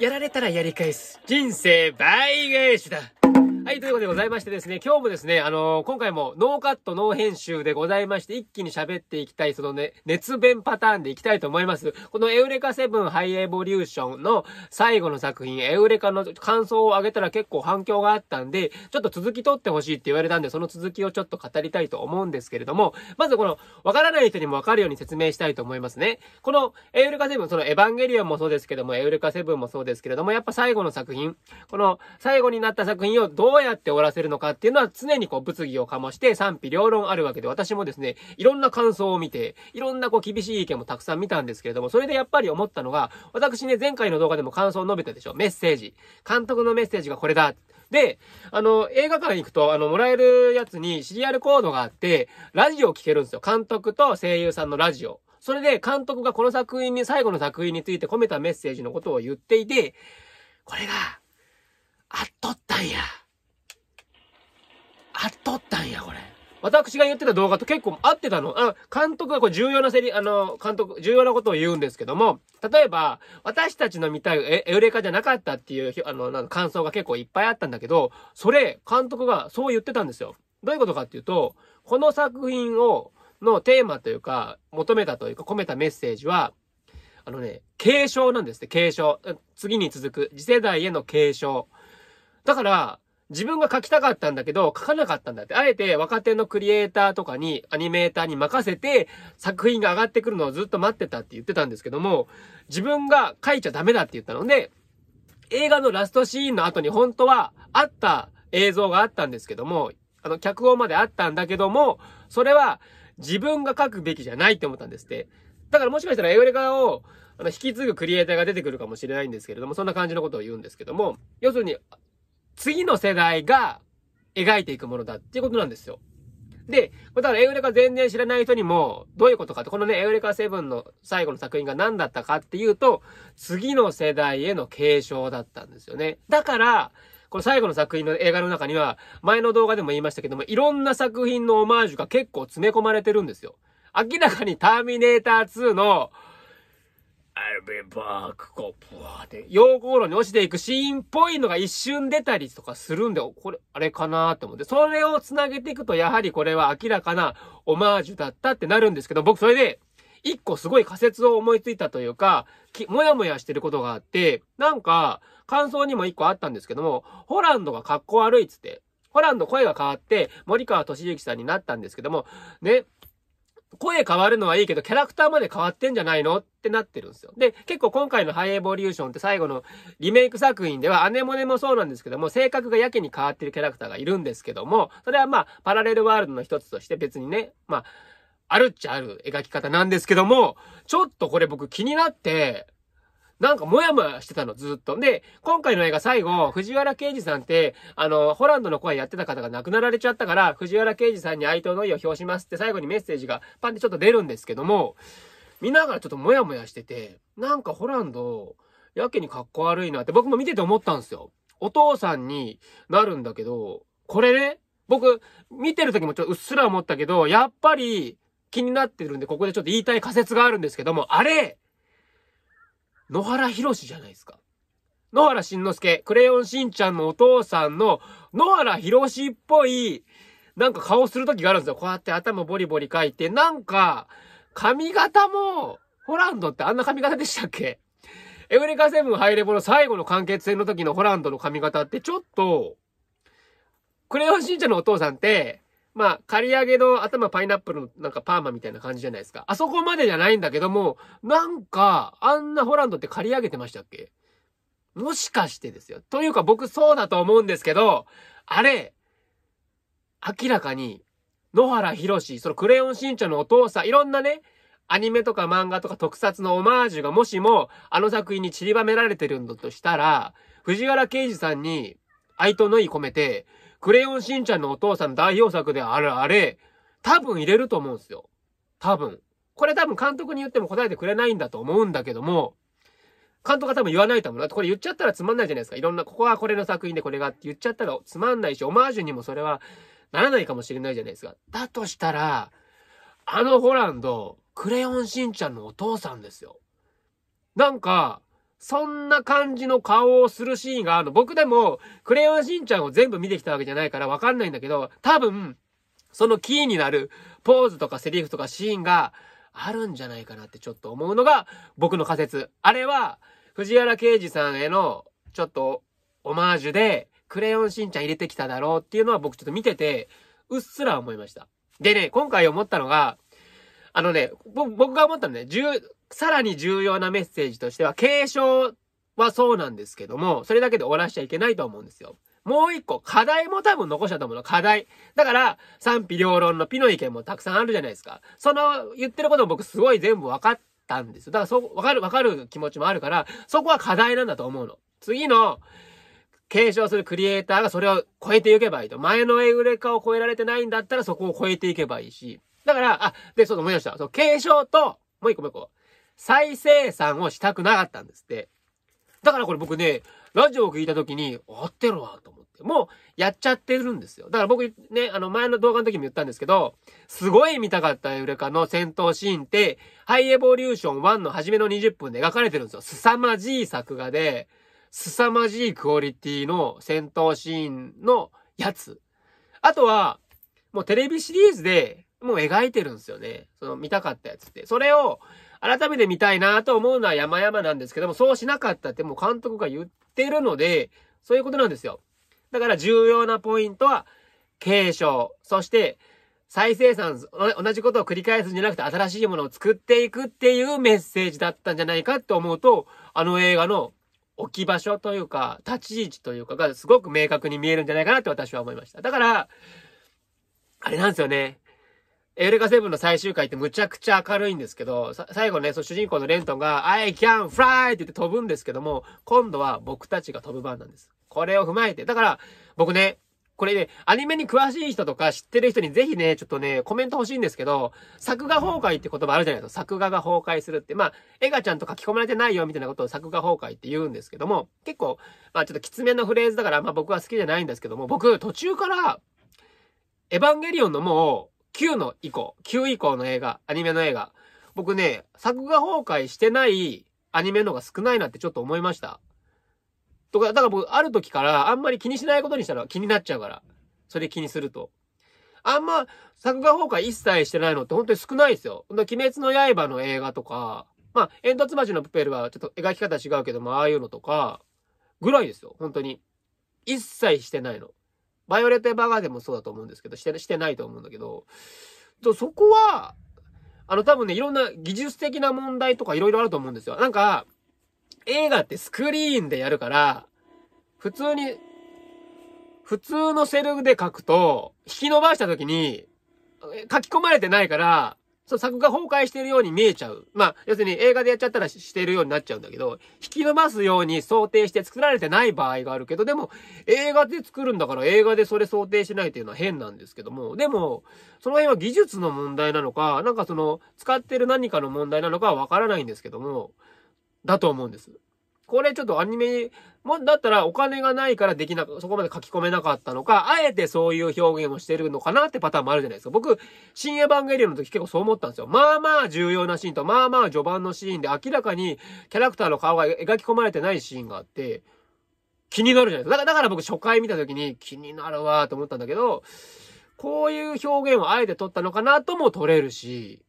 やられたらやり返す。人生倍返しだ。い、、ということでございましてですね、今日もですね、あのー、今回もノーカットノー編集でございまして、一気に喋っていきたい、そのね、熱弁パターンでいきたいと思います。このエウレカセブンハイエボリューションの最後の作品、エウレカの感想を上げたら結構反響があったんで、ちょっと続き取ってほしいって言われたんで、その続きをちょっと語りたいと思うんですけれども、まずこの、わからない人にもわかるように説明したいと思いますね。この、エウレカセブン、そのエヴァンゲリオンもそうですけども、エウレカセブンもそうですけれども、やっぱ最後の作品、この、最後になった作品をどうややって終わらせるのかっていうのは常にこう物議を醸して賛否両論あるわけで、私もですね、いろんな感想を見て、いろんなこう厳しい意見もたくさん見たんですけれども、それでやっぱり思ったのが、私ね、前回の動画でも感想を述べたでしょ。メッセージ。監督のメッセージがこれだ。で、あの、映画館行くと、あの、もらえるやつにシリアルコードがあって、ラジオを聞けるんですよ。監督と声優さんのラジオ。それで監督がこの作品に、最後の作品について込めたメッセージのことを言っていて、これが、あっとったんや。あっとったんや、これ。私が言ってた動画と結構合ってたの。あ監督がこれ重要なセリ、あの、監督、重要なことを言うんですけども、例えば、私たちの見たいエエウレカじゃなかったっていう、あの、なん感想が結構いっぱいあったんだけど、それ、監督がそう言ってたんですよ。どういうことかっていうと、この作品を、のテーマというか、求めたというか、込めたメッセージは、あのね、継承なんですね、継承。次に続く。次世代への継承。だから、自分が書きたかったんだけど、書かなかったんだって。あえて若手のクリエイターとかに、アニメーターに任せて、作品が上がってくるのをずっと待ってたって言ってたんですけども、自分が書いちゃダメだって言ったので、映画のラストシーンの後に本当はあった映像があったんですけども、あの、脚本まであったんだけども、それは自分が書くべきじゃないって思ったんですって。だからもしかしたらエ画レカを、あの、引き継ぐクリエイターが出てくるかもしれないんですけれども、そんな感じのことを言うんですけども、要するに、次の世代が描いていくものだっていうことなんですよ。で、だからエウレカ全然知らない人にも、どういうことかって、このね、エウレカ7の最後の作品が何だったかっていうと、次の世代への継承だったんですよね。だから、この最後の作品の映画の中には、前の動画でも言いましたけども、いろんな作品のオマージュが結構詰め込まれてるんですよ。明らかにターミネーター2の I'll be back, こう、ブワーって、路に落ちていくシーンっぽいのが一瞬出たりとかするんで、これ、あれかなーって思って、それを繋げていくと、やはりこれは明らかなオマージュだったってなるんですけど、僕それで、一個すごい仮説を思いついたというか、もやもやしてることがあって、なんか、感想にも一個あったんですけども、ホランドが格好悪いっつって、ホランド声が変わって、森川敏之さんになったんですけども、ね、声変わるのはいいけど、キャラクターまで変わってんじゃないのってなってるんですよ。で、結構今回のハイエボリューションって最後のリメイク作品では、アネモネもそうなんですけども、性格がやけに変わってるキャラクターがいるんですけども、それはまあ、パラレルワールドの一つとして別にね、まあ、あるっちゃある描き方なんですけども、ちょっとこれ僕気になって、なんかモヤモヤしてたの、ずっと。で、今回の映画最後、藤原啓治さんって、あの、ホランドの声やってた方が亡くなられちゃったから、藤原啓治さんに哀悼の意を表しますって最後にメッセージがパンってちょっと出るんですけども、見ながらちょっとモヤモヤしてて、なんかホランド、やけにかっこ悪いなって僕も見てて思ったんですよ。お父さんになるんだけど、これね、僕、見てる時もちょっとうっすら思ったけど、やっぱり気になってるんで、ここでちょっと言いたい仮説があるんですけども、あれ野原士じゃないですか。野原しんのすけ、クレヨンしんちゃんのお父さんの野原士っぽい、なんか顔するときがあるんですよ。こうやって頭ボリボリ書いて、なんか、髪型も、ホランドってあんな髪型でしたっけエブリカセブンハイレボの最後の完結戦の時のホランドの髪型ってちょっと、クレヨンしんちゃんのお父さんって、まあ、刈り上げの頭パイナップルのなんかパーマみたいな感じじゃないですか。あそこまでじゃないんだけども、なんか、あんなホランドって刈り上げてましたっけもしかしてですよ。というか僕そうだと思うんですけど、あれ、明らかに、野原博士、そのクレヨンしんちゃんのお父さん、いろんなね、アニメとか漫画とか特撮のオマージュがもしも、あの作品に散りばめられてるんだとしたら、藤原啓治さんに、愛との意込めて、クレヨンしんちゃんのお父さん代表作であるあれ、多分入れると思うんですよ。多分。これ多分監督に言っても答えてくれないんだと思うんだけども、監督は多分言わないと思う。だってこれ言っちゃったらつまんないじゃないですか。いろんな、ここはこれの作品でこれがって言っちゃったらつまんないし、オマージュにもそれはならないかもしれないじゃないですか。だとしたら、あのホランド、クレヨンしんちゃんのお父さんですよ。なんか、そんな感じの顔をするシーンがあるの。僕でも、クレヨンしんちゃんを全部見てきたわけじゃないからわかんないんだけど、多分、そのキーになるポーズとかセリフとかシーンがあるんじゃないかなってちょっと思うのが僕の仮説。あれは、藤原啓治さんへのちょっとオマージュで、クレヨンしんちゃん入れてきただろうっていうのは僕ちょっと見てて、うっすら思いました。でね、今回思ったのが、あのね、僕が思ったのね、さらに重要なメッセージとしては、継承はそうなんですけども、それだけで終わらしちゃいけないと思うんですよ。もう一個、課題も多分残したと思うの。課題。だから、賛否両論のピの意見もたくさんあるじゃないですか。その、言ってることも僕すごい全部分かったんですよ。だから、そう、分かる、分かる気持ちもあるから、そこは課題なんだと思うの。次の、継承するクリエイターがそれを超えていけばいいと。前のエウレカを超えられてないんだったらそこを超えていけばいいし。だから、あ、で、そう、思いました。そう、継承と、もう一個もう一個。再生産をしたくなかったんですって。だからこれ僕ね、ラジオを聞いた時に、合ってるわ、と思って。もう、やっちゃってるんですよ。だから僕ね、あの、前の動画の時も言ったんですけど、すごい見たかったウレカの戦闘シーンって、ハイエボリューション1の初めの20分で描かれてるんですよ。凄まじい作画で、凄まじいクオリティの戦闘シーンのやつ。あとは、もうテレビシリーズでもう描いてるんですよね。その見たかったやつって。それを、改めて見たいなと思うのは山々なんですけども、そうしなかったってもう監督が言ってるので、そういうことなんですよ。だから重要なポイントは、継承、そして再生産、同じことを繰り返すんじゃなくて新しいものを作っていくっていうメッセージだったんじゃないかって思うと、あの映画の置き場所というか、立ち位置というかがすごく明確に見えるんじゃないかなって私は思いました。だから、あれなんですよね。エルレセブンの最終回ってむちゃくちゃ明るいんですけど、最後ね、その主人公のレントンが、I can fly! って言って飛ぶんですけども、今度は僕たちが飛ぶ番なんです。これを踏まえて。だから、僕ね、これね、アニメに詳しい人とか知ってる人にぜひね、ちょっとね、コメント欲しいんですけど、作画崩壊って言葉あるじゃないですか。作画が崩壊するって。まあ、エガちゃんと書き込まれてないよみたいなことを作画崩壊って言うんですけども、結構、まあちょっときつめのフレーズだから、まあ僕は好きじゃないんですけども、僕、途中から、エヴァンゲリオンのもう、9の以降、9以降の映画、アニメの映画、僕ね、作画崩壊してないアニメのが少ないなってちょっと思いました。とか、だから僕、ある時からあんまり気にしないことにしたら気になっちゃうから。それ気にすると。あんま、作画崩壊一切してないのって本当に少ないですよ。鬼滅の刃の映画とか、まあ、煙突町のプペルはちょっと描き方違うけども、ああいうのとか、ぐらいですよ。本当に。一切してないの。バイオレット・エヴァーガーデンもそうだと思うんですけど、して、してないと思うんだけど、そこは、あの多分ね、いろんな技術的な問題とかいろいろあると思うんですよ。なんか、映画ってスクリーンでやるから、普通に、普通のセルで書くと、引き伸ばした時に、書き込まれてないから、その作画崩壊してるように見えちゃう。まあ、要するに映画でやっちゃったらしてるようになっちゃうんだけど、引き伸ばすように想定して作られてない場合があるけど、でも、映画で作るんだから映画でそれ想定しないというのは変なんですけども、でも、その辺は技術の問題なのか、なんかその、使ってる何かの問題なのかはわからないんですけども、だと思うんです。これちょっとアニメも、だったらお金がないからできな、く、そこまで書き込めなかったのか、あえてそういう表現をしてるのかなってパターンもあるじゃないですか。僕、新エヴァンゲリオンの時結構そう思ったんですよ。まあまあ重要なシーンと、まあまあ序盤のシーンで明らかにキャラクターの顔が描き込まれてないシーンがあって、気になるじゃないですか。だから僕初回見た時に気になるわと思ったんだけど、こういう表現をあえて撮ったのかなとも取れるし、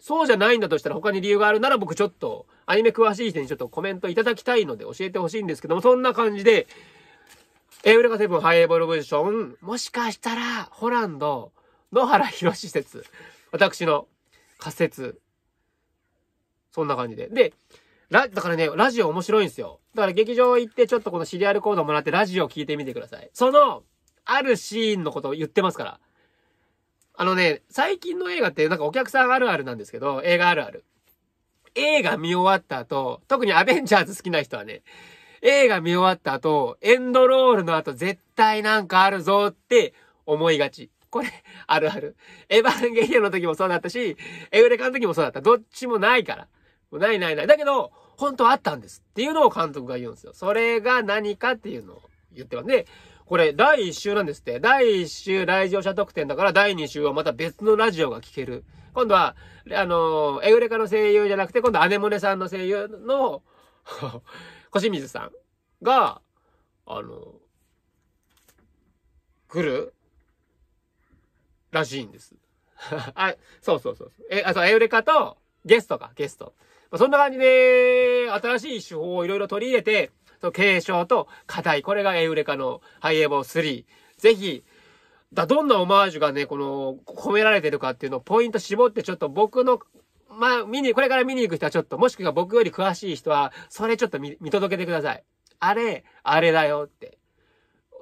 そうじゃないんだとしたら他に理由があるなら僕ちょっと、アニメ詳しい人にちょっとコメントいただきたいので教えてほしいんですけども、そんな感じで、エウレカセブンハイエボルブジション、もしかしたら、ホランド、野原博施設、私の仮説。そんな感じで。で、ラ、だからね、ラジオ面白いんですよ。だから劇場行ってちょっとこのシリアルコードもらってラジオ聞いてみてください。その、あるシーンのことを言ってますから。あのね、最近の映画ってなんかお客さんあるあるなんですけど、映画あるある。映画見終わった後、特にアベンジャーズ好きな人はね、映画見終わった後、エンドロールの後絶対なんかあるぞって思いがち。これ、あるある。エヴァンゲリオンの時もそうだったし、エウレカの時もそうだった。どっちもないから。ないないない。だけど、本当あったんですっていうのを監督が言うんですよ。それが何かっていうのを言ってますね。これ、第1週なんですって。第1週来場者特典だから、第2週はまた別のラジオが聞ける。今度は、あのー、エウレカの声優じゃなくて、今度アネモネさんの声優の小 水さんが、あのー、来るらしいんです。あ、そうそうそう。え、あ、そう、エウレカと、ゲストか、ゲスト。まあ、そんな感じで、新しい手法をいろいろ取り入れて、と継承と課題。これがエウレカのハイエボー3。ぜひ、だどんなオマージュがね、この、込められてるかっていうのをポイント絞ってちょっと僕の、まあ、見に、これから見に行く人はちょっと、もしくは僕より詳しい人は、それちょっと見、見届けてください。あれ、あれだよって。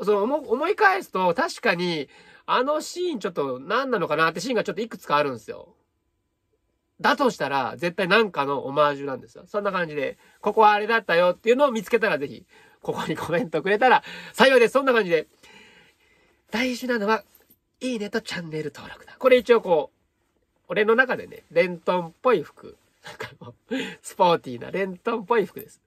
その、思い返すと、確かに、あのシーンちょっと何なのかなってシーンがちょっといくつかあるんですよ。だとしたら、絶対なんかのオマージュなんですよ。そんな感じで、ここはあれだったよっていうのを見つけたら、ぜひ、ここにコメントくれたら幸いです。そんな感じで。大事なのは、いいねとチャンネル登録だ。これ一応こう、俺の中でね、レントンっぽい服。なんかもう、スポーティーなレントンっぽい服です。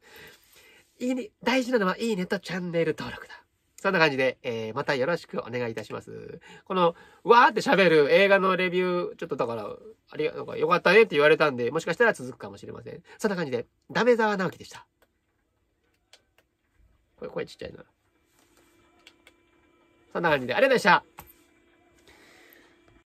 いいね、大事なのは、いいねとチャンネル登録だ。そんな感じで、えー、またよろしくお願いいたします。この、わーって喋る映画のレビュー、ちょっとだから、ありが、なんか良かったねって言われたんで、もしかしたら続くかもしれません。そんな感じで、ダメ沢直樹でした。これ、声ちっちゃいな。そんな感じで、ありがとうございました。